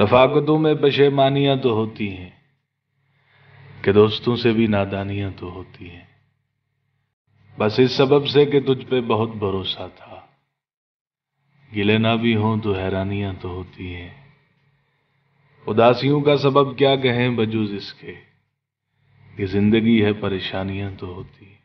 रफाकतों में पशेमानियां तो होती हैं कि दोस्तों से भी नादानियां तो होती हैं बस इस सबब से कि तुझ पे बहुत भरोसा था गिले ना भी हों तो हैरानियां तो होती हैं उदासियों का सबब क्या कहें बजूज इसके कि जिंदगी है परेशानियां तो होती हैं